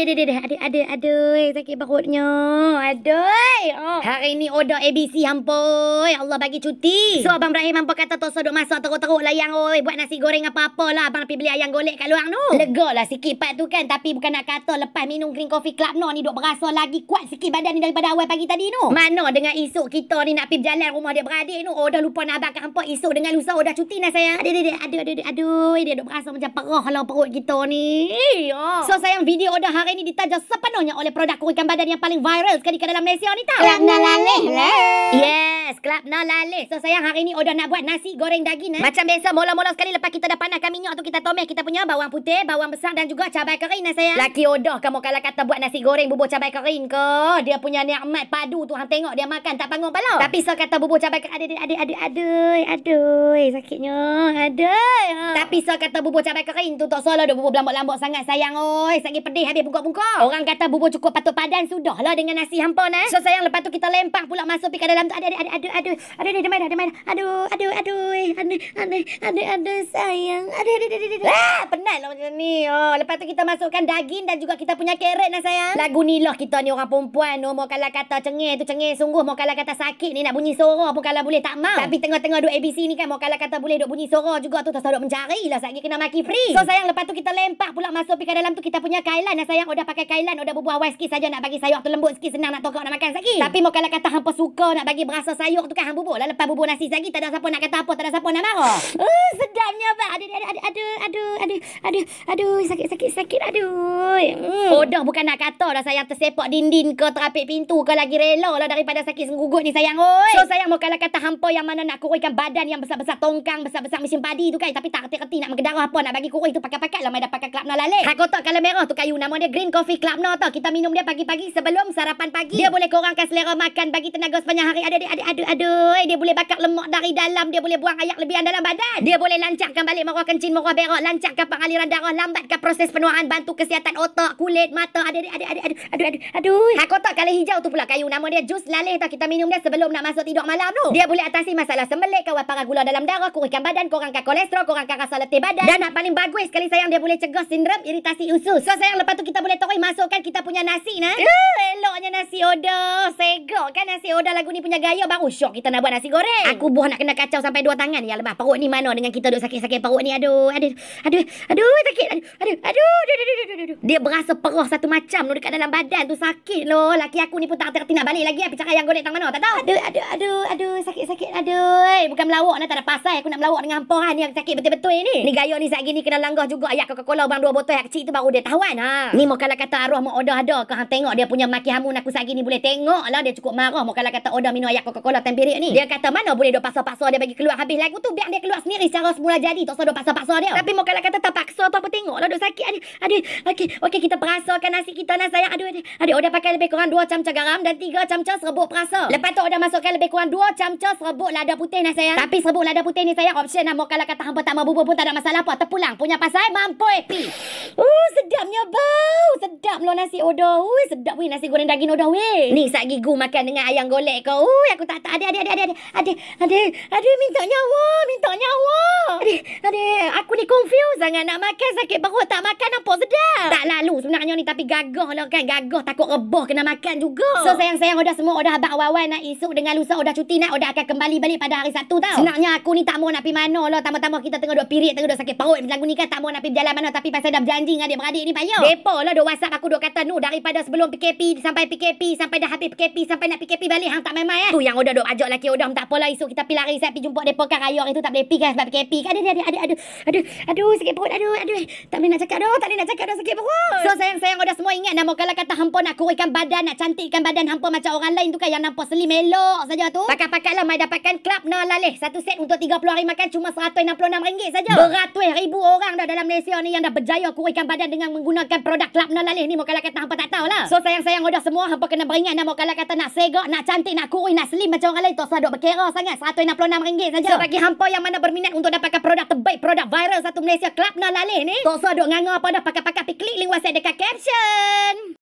ada ada ada ada ada ada sakit perutnya. Aduh. Oh. Hari ni order ABC hampa. Ya ya Allah bagi cuti. Hmm. So abang Ibrahim hampa kata tak sedok masak teruk-teruk lah yang oi buat nasi goreng apa-apalah abang pergi beli ayam golek kat luar tu. Legalah sikit pat tu kan tapi bukan nak kata lepas minum green coffee club no ni duk berasa lagi kuat sikit badan ni daripada awal pagi tadi no Mana dengan esok kita ni nak pergi berjalan rumah dia beradik no Oh dah lupa nak abang hampa esok dengan lusa oh dah cuti nah sayang. Ada ada ada ada aduh dia duk berasa macam perah lah perut kita ni. Eh, oh So sayang video order hari perkara ini ditaja sepenuhnya oleh produk kurikan badan yang paling viral sekali ke dalam Malaysia ni tak? Lala leh leh. Yeah. Club Nalalis. So sayang hari ni Oda nak buat nasi goreng daging eh. Macam biasa mula-mula sekali lepas kita dah panaskan minyak tu kita tomel kita punya bawang putih, bawang besar dan juga cabai kering eh sayang. Laki Oda kamu kalau kata buat nasi goreng bubur cabai kering ke? Dia punya nikmat padu tu hang tengok dia makan tak bangun pala. Tapi so kata bubur cabai kering ada ada ada ada aduh, aduh sakitnya. Ada. Ha. Tapi so kata bubur cabai kering tu tak solo dah bubur lambok-lambok sangat sayang oi. Sakit pedih habis bungkuk-bungkuk. Orang kata bubur cukup patut padan sudahlah dengan nasi hampa eh. So sayang lepas tu kita lempar pula masuk pi ke dalam tu ada ada ada ada aduh aduh aduh aduh aduh aduh aduh aduh aduh aduh aduh aduh aduh aduh aduh sayang aduh aduh aduh aduh ah penat lah macam ni oh lepas tu kita masukkan daging dan juga kita punya keret, lah sayang lagu ni lah kita ni orang perempuan no mau kalau kata cengeng tu cengeng sungguh mau kalau kata sakit ni nak bunyi suara pun kalau boleh tak mau tapi tengah-tengah duk ABC ni kan mau kalau kata boleh duk bunyi suara juga tu tak duk mencari lah sakit kena maki free so sayang lepas tu kita lempak pula masuk pergi dalam tu kita punya kailan lah sayang udah pakai kailan udah berbuah awal sikit saja nak bagi sayur tu lembut sikit senang nak tokok nak makan sakit tapi mau kalau kata hampa suka nak bagi berasa sayur tengok tukang hang bubuk lah. Lepas bubuk nasi lagi, tak ada siapa nak kata apa. Tak ada siapa nak marah. Uh, sedapnya, Abang. Aduh, aduh, aduh, aduh, aduh, aduh, aduh, aduh, sakit, sakit, sakit, aduh. Hmm. Odoh bukan nak kata dah sayang tersepak dinding ke, terapik pintu ke, lagi rela lah daripada sakit senggugut ni, sayang. Oi. So, sayang mau kalah kata hampa yang mana nak kuruikan badan yang besar-besar tongkang, besar-besar mesin padi tu kan. Tapi tak reti-reti nak mengedara apa, nak bagi kuruik tu pakai-pakai lah. Mai dah pakai kelapna lalik. Hak kotak kalau merah tu kayu, nama dia Green Coffee Kelapna tau. Kita minum dia pagi-pagi sebelum sarapan pagi. Dia boleh kurangkan selera makan bagi tenaga sepanjang hari. ada adik, adik, aduh dia boleh bakar lemak dari dalam dia boleh buang air lebihan dalam badan dia boleh lancarkan balik maruah kencing maruah berak lancarkan pengaliran darah lambatkan proses penuaan bantu kesihatan otak kulit mata Aduh, aduh, aduh, aduh aduh aduh aduh hak otak kalau hijau tu pula kayu nama dia jus laleh. tau kita minum dia sebelum nak masuk tidur malam tu dia boleh atasi masalah sembelit kawal parah gula dalam darah kurikan badan kurangkan kolesterol kurangkan rasa letih badan dan hak paling bagus sekali sayang dia boleh cegah sindrom iritasi usus so sayang lepas tu kita boleh terus masukkan kita punya nasi nah ya seloknya nasi oda. Segak kan nasi oda lagu ni punya gaya baru oh, syok kita nak buat nasi goreng. Aku buah nak kena kacau sampai dua tangan ya lemah. Perut ni mana dengan kita duduk sakit-sakit perut ni. Aduh, aduh, aduh, aduh sakit. Aduh, aduh, aduh, aduh, aduh, aduh, Dia berasa perah satu macam lu dekat dalam badan tu sakit lo Laki aku ni pun tak reti nak balik lagi. Apa cakap yang goreng tang mana? Tak tahu. Aduh, aduh, aduh, aduh sakit-sakit. Aduh. Eh, bukan melawak nak lah, tak ada pasal aku nak melawak dengan hampa ni yang sakit betul-betul ni. Ni gaya ni sat gini kena langgah juga ayat Coca-Cola bang dua botol yang kecil tu baru dia tahuan kan. Ni mau kalau kata arwah mau order ada ke tengok dia punya maki kaki hamun aku sagi ni boleh tengok lah dia cukup marah mau kalau kata order oh, minum ayat Coca-Cola tempirik ni. Dia kata mana boleh dok paksa-paksa dia bagi keluar habis lagu tu biar dia keluar sendiri secara semula jadi. Tak usah dok paksa-paksa dia. Tapi mau kalau kata tak paksa tu apa tengok lah dia sakit ni. Aduh, okey, okay kita perasakan nasi kita nah sayang. Aduh, aduh. Aduh, order pakai lebih kurang 2 camca garam dan 3 camca serbuk perasa. Lepas tu order masukkan lebih kurang 2 camca serbuk lada putih nah sayang. Tapi serbuk lada putih ni sayang option nah mau kalau kata hangpa tak mau pun tak ada masalah apa. Terpulang punya pasal mampu epi. Uh, sedapnya bau. Sedap lo lah nasi odor. Uh, sedap weh nasi goreng goreng daging noda weh. Ni sat gigu makan dengan ayam golek kau. Oh, aku tak tak ada ada ada ada. Ada ada ada minta nyawa, minta nyawa. Ada ada aku ni confuse sangat nak makan sakit perut tak makan nampak sedap. Tak lalu sebenarnya ni tapi gagah lah kan. Gagah takut rebah kena makan juga. So sayang-sayang udah semua udah habaq wawan nak esok dengan lusa udah cuti nak udah akan kembali balik pada hari Sabtu tau. Sebenarnya aku ni tak mau nak pergi mana lah. Tama-tama kita tengah duk period tengah duk sakit perut lagu ni kan tak mau nak pergi berjalan mana lah, tapi pasal dah berjanji dengan adik-beradik ni payah. Depa lah duk WhatsApp aku duk kata no daripada sebelum PKP di sampai PKP sampai dah habis PKP sampai nak PKP balik hang tak main-main eh. Tu yang udah dok ajak laki udah tak apalah esok kita pergi lari saya pergi jumpa depa kan raya hari tu tak boleh pergi kan sebab PKP. Kan ada ada ada aduh aduh aduh sakit perut aduh aduh tak boleh nak cakap doh tak boleh nak cakap doh sakit perut. So sayang sayang udah semua ingat nama kalau kata hampa nak kurikan badan nak cantikkan badan hampa macam orang lain tu kan yang nampak slim elok saja tu. pakai pakatlah mai dapatkan club nak lalih satu set untuk 30 hari makan cuma RM166 saja. Beratus ribu orang dah dalam Malaysia ni yang dah berjaya kurikan badan dengan menggunakan produk club nak lalih ni mau kalau kata hampa tak tahulah. So sayang sayang udah lah semua hampa kena beringat nak mau kalah kata nak segak, nak cantik, nak kurus, nak slim macam orang lain tak usah duk berkira sangat. RM166 saja. So bagi hampa yang mana berminat untuk dapatkan produk terbaik, produk viral satu Malaysia Club Nalalih ni, tak usah duk nganga apa dah pakai-pakai pi klik link WhatsApp dekat caption.